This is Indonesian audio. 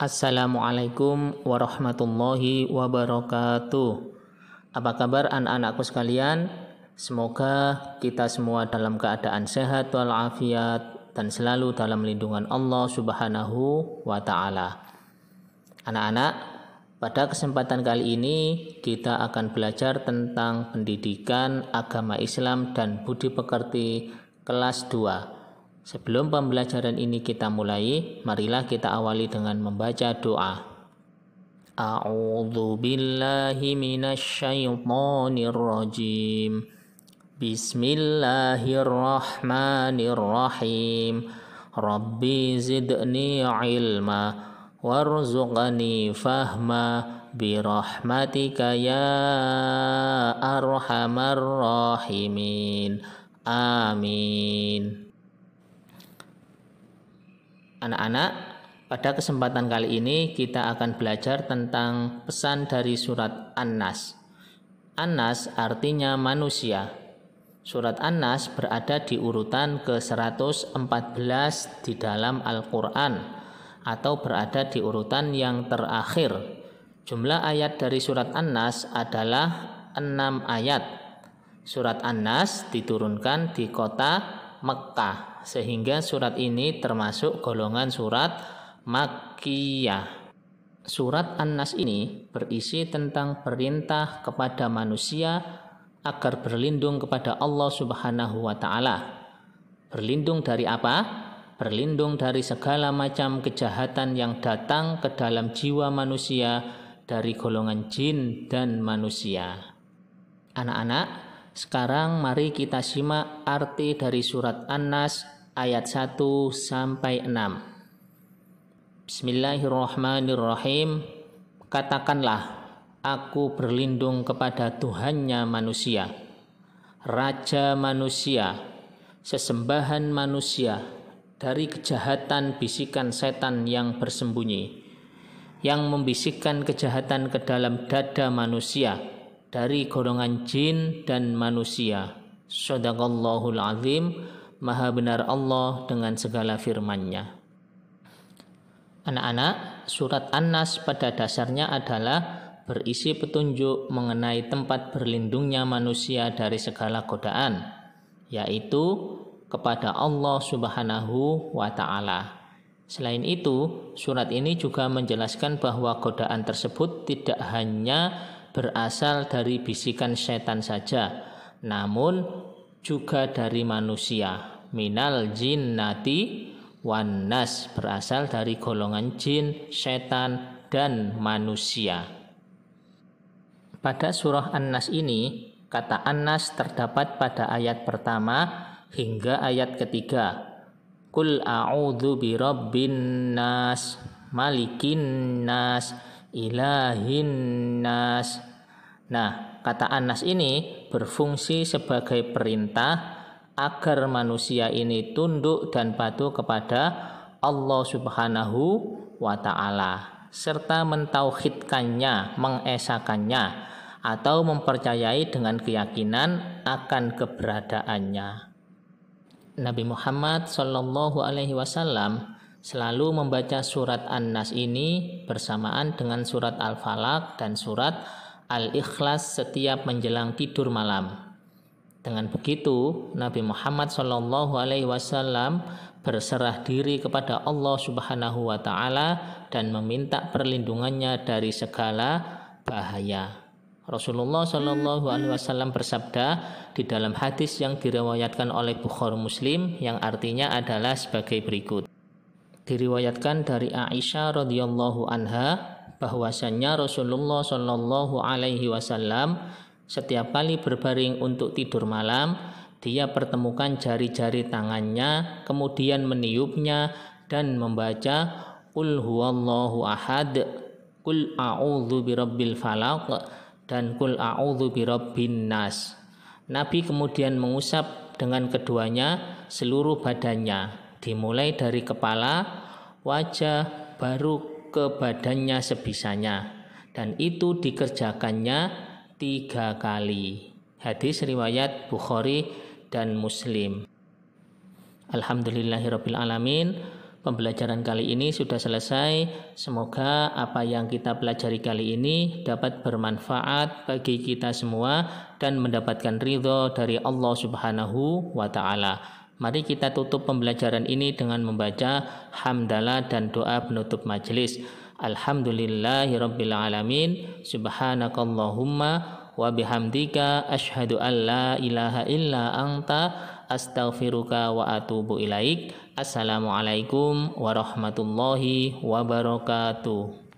Assalamualaikum warahmatullahi wabarakatuh. Apa kabar anak-anakku sekalian? Semoga kita semua dalam keadaan sehat walafiat dan selalu dalam lindungan Allah Subhanahu wa taala. Anak-anak, pada kesempatan kali ini kita akan belajar tentang pendidikan agama Islam dan budi pekerti kelas 2 Sebelum pembelajaran ini kita mulai, marilah kita awali dengan membaca doa. A'udzu billahi minasyaitonir rajim. Bismillahirrahmanirrahim. Rabbi zidni ilma warzuqni fahma birahmatika ya arhamar rahimin. Amin anak-anak, pada kesempatan kali ini kita akan belajar tentang pesan dari surat An-Nas. An-Nas artinya manusia. Surat An-Nas berada di urutan ke-114 di dalam Al-Qur'an atau berada di urutan yang terakhir. Jumlah ayat dari surat An-Nas adalah 6 ayat. Surat An-Nas diturunkan di kota Mekah, sehingga surat ini termasuk golongan surat Makkiyah. Surat An-Nas ini berisi tentang perintah kepada manusia agar berlindung kepada Allah Subhanahu wa taala. Berlindung dari apa? Berlindung dari segala macam kejahatan yang datang ke dalam jiwa manusia dari golongan jin dan manusia. Anak-anak, sekarang mari kita simak arti dari surat An-Nas ayat 1 sampai 6. Bismillahirrahmanirrahim. Katakanlah, aku berlindung kepada Tuhannya manusia, Raja manusia, sesembahan manusia, dari kejahatan bisikan setan yang bersembunyi, yang membisikkan kejahatan ke dalam dada manusia, dari golongan jin dan manusia. Sadaqallahul azim, maha benar Allah dengan segala firman-Nya. Anak-anak, surat An-Nas pada dasarnya adalah berisi petunjuk mengenai tempat berlindungnya manusia dari segala godaan, yaitu kepada Allah Subhanahu wa Ta'ala. Selain itu, surat ini juga menjelaskan bahwa godaan tersebut tidak hanya berasal dari bisikan setan saja, namun juga dari manusia. Minal nati wan nas berasal dari golongan jin, setan, dan manusia. Pada surah An-Nas ini, kata An-Nas terdapat pada ayat pertama hingga ayat ketiga. Kul a'udzu birabbin nas, malikin nas, ilahin nas. Nah, kata anas ini berfungsi sebagai perintah agar manusia ini tunduk dan patuh kepada Allah Subhanahu wa taala serta mentauhidkannya, mengesakannya atau mempercayai dengan keyakinan akan keberadaannya. Nabi Muhammad Shallallahu Alaihi Wasallam Selalu membaca surat An-Nas ini bersamaan dengan surat Al-Falaq dan surat Al-Ikhlas setiap menjelang tidur malam. Dengan begitu, Nabi Muhammad Shallallahu Alaihi Wasallam berserah diri kepada Allah Subhanahu Wa Taala dan meminta perlindungannya dari segala bahaya. Rasulullah Shallallahu Alaihi Wasallam bersabda di dalam hadis yang diriwayatkan oleh Bukhari Muslim yang artinya adalah sebagai berikut diriwayatkan dari Aisyah radhiyallahu anha bahwasanya Rasulullah shallallahu alaihi wasallam setiap kali berbaring untuk tidur malam dia pertemukan jari-jari tangannya kemudian meniupnya dan membaca Qul huwallahu ahad Qul a'udzu birabbil falaq dan Qul a'udzu birabbin nas Nabi kemudian mengusap dengan keduanya seluruh badannya dimulai dari kepala wajah baru ke badannya sebisanya dan itu dikerjakannya tiga kali. Hadis riwayat Bukhari dan Muslim. Alhamdulillahirabbil alamin. Pembelajaran kali ini sudah selesai. Semoga apa yang kita pelajari kali ini dapat bermanfaat bagi kita semua dan mendapatkan ridho dari Allah Subhanahu wa Ta'ala. Mari kita tutup pembelajaran ini dengan membaca hamdalah dan doa penutup majelis. Alhamdulillahirrabbilalamin Subhanakallahumma wa bihamdika asyhadu an la ilaha illa anta astaghfiruka wa atubu ilaik. Assalamualaikum warahmatullahi wabarakatuh.